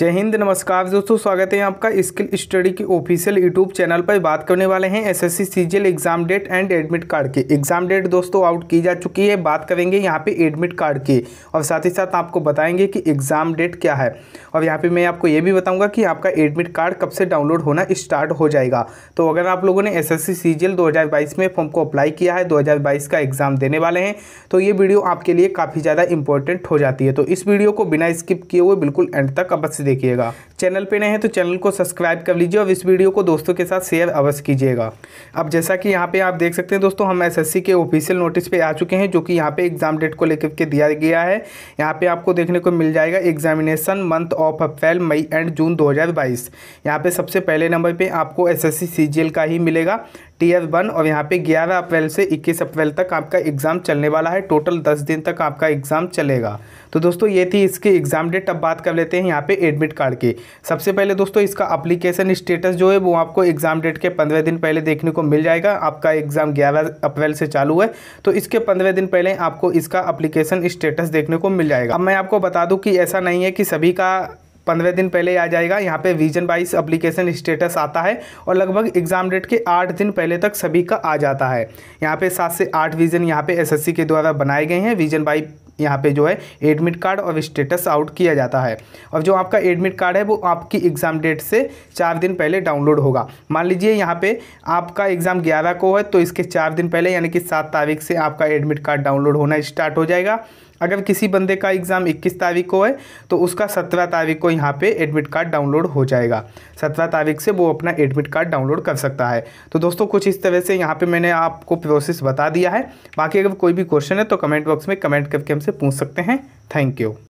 जय हिंद नमस्कार दोस्तों स्वागत है आपका स्किल स्टडी की ऑफिशियल यूट्यूब चैनल पर बात करने वाले हैं SSC CGL exam date and admit card के एग्जाम डेट दोस्तों आउट की जा चुकी है बात करेंगे यहाँ पे एडमिट कार्ड के और साथ ही साथ आपको बताएंगे कि एग्जाम डेट क्या है और यहाँ पर मैं आपको ये भी बताऊँगा कि आपका एडमिट कार्ड कब से डाउनलोड होना स्टार्ट हो जाएगा तो अगर आप लोगों ने एस एस सी में फॉर्म को अप्लाई किया है दो का एग्ज़ाम देने वाले हैं तो ये वीडियो आपके लिए काफ़ी ज़्यादा इंपॉर्टेंट हो जाती है तो इस वीडियो को बिना स्किप किए हुए बिल्कुल एंड तक अब देखिएगा चैनल पे नए हैं तो चैनल को सब्सक्राइब कर लीजिए और इस वीडियो को दोस्तों के साथ शेयर अवश्य कीजिएगा अब जैसा कि यहाँ पे आप देख सकते हैं दोस्तों हम एसएससी के ऑफिशियल नोटिस पे आ चुके हैं जो कि यहाँ पे एग्जाम डेट को लेकर के दिया गया है यहाँ पे आपको देखने को मिल जाएगा examination month of April May and June बाईस यहाँ पे सबसे पहले नंबर पर आपको एसएससी सीजीएल का ही मिलेगा टी एस वन और यहाँ पे 11 अप्रैल से 21 अप्रैल तक आपका एग्ज़ाम चलने वाला है टोटल 10 दिन तक आपका एग्ज़ाम चलेगा तो दोस्तों ये थी इसकी एग्ज़ाम डेट अब बात कर लेते हैं यहाँ पे एडमिट कार्ड की सबसे पहले दोस्तों इसका अप्लीकेशन स्टेटस जो है वो आपको एग्ज़ाम डेट के पंद्रह दिन पहले देखने को मिल जाएगा आपका एग्ज़ाम ग्यारह अप्रैल से चालू है तो इसके पंद्रह दिन पहले आपको इसका अप्लीकेशन स्टेटस देखने को मिल जाएगा अब मैं आपको बता दूँ कि ऐसा नहीं है कि सभी का पंद्रह दिन पहले आ जाएगा यहाँ पे रीजन वाइज अप्लीकेशन स्टेटस आता है और लगभग एग्जाम डेट के आठ दिन पहले तक सभी का आ जाता है यहाँ पे सात से आठ रीजन यहाँ पे एसएससी के द्वारा बनाए गए हैं रीजन वाइज यहाँ पे जो है एडमिट कार्ड और स्टेटस आउट किया जाता है और जो आपका एडमिट कार्ड है वो आपकी एग्ज़ाम डेट से चार दिन पहले डाउनलोड होगा मान लीजिए यहाँ पे आपका एग्ज़ाम ग्यारह को है तो इसके चार दिन पहले यानी कि सात तारीख से आपका एडमिट कार्ड डाउनलोड होना स्टार्ट हो जाएगा अगर किसी बंदे का एग्ज़ाम 21 तारीख को है तो उसका सत्रह तारीख को यहाँ पे एडमिट कार्ड डाउनलोड हो जाएगा सत्रह तारीख से वो अपना एडमिट कार्ड डाउनलोड कर सकता है तो दोस्तों कुछ इस तरह से यहाँ पे मैंने आपको प्रोसेस बता दिया है बाकी अगर कोई भी क्वेश्चन है तो कमेंट बॉक्स में कमेंट करके हमसे पूछ सकते हैं थैंक यू